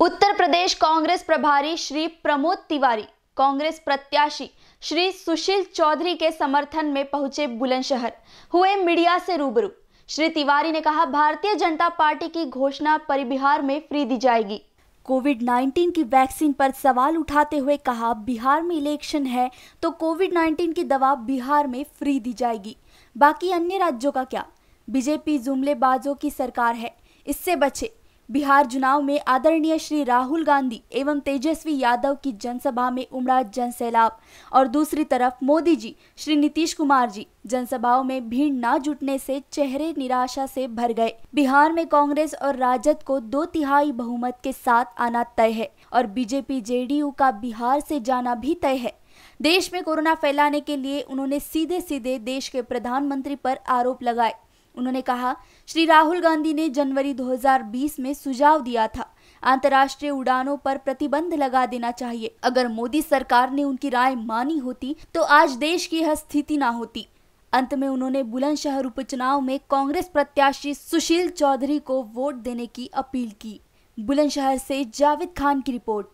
उत्तर प्रदेश कांग्रेस प्रभारी श्री प्रमोद तिवारी कांग्रेस प्रत्याशी श्री सुशील चौधरी के समर्थन में पहुंचे बुलंदशहर हुए मीडिया से रूबरू श्री तिवारी ने कहा भारतीय जनता पार्टी की घोषणा परिबिहार में फ्री दी जाएगी कोविड 19 की वैक्सीन पर सवाल उठाते हुए कहा बिहार में इलेक्शन है तो कोविड 19 की दवा बिहार में फ्री दी जाएगी बाकी अन्य राज्यों का क्या बीजेपी जुमलेबाजों की सरकार है इससे बचे बिहार चुनाव में आदरणीय श्री राहुल गांधी एवं तेजस्वी यादव की जनसभा में उमड़ा जन सैलाब और दूसरी तरफ मोदी जी श्री नीतीश कुमार जी जनसभाओं में भीड़ न जुटने से चेहरे निराशा से भर गए बिहार में कांग्रेस और राजद को दो तिहाई बहुमत के साथ आना तय है और बीजेपी जेडीयू का बिहार से जाना भी तय है देश में कोरोना फैलाने के लिए उन्होंने सीधे सीधे देश के प्रधानमंत्री पर आरोप लगाए उन्होंने कहा श्री राहुल गांधी ने जनवरी 2020 में सुझाव दिया था अंतर्राष्ट्रीय उड़ानों पर प्रतिबंध लगा देना चाहिए अगर मोदी सरकार ने उनकी राय मानी होती तो आज देश की यह स्थिति ना होती अंत में उन्होंने बुलंदशहर उपचुनाव में कांग्रेस प्रत्याशी सुशील चौधरी को वोट देने की अपील की बुलंदशहर से जावेद खान की रिपोर्ट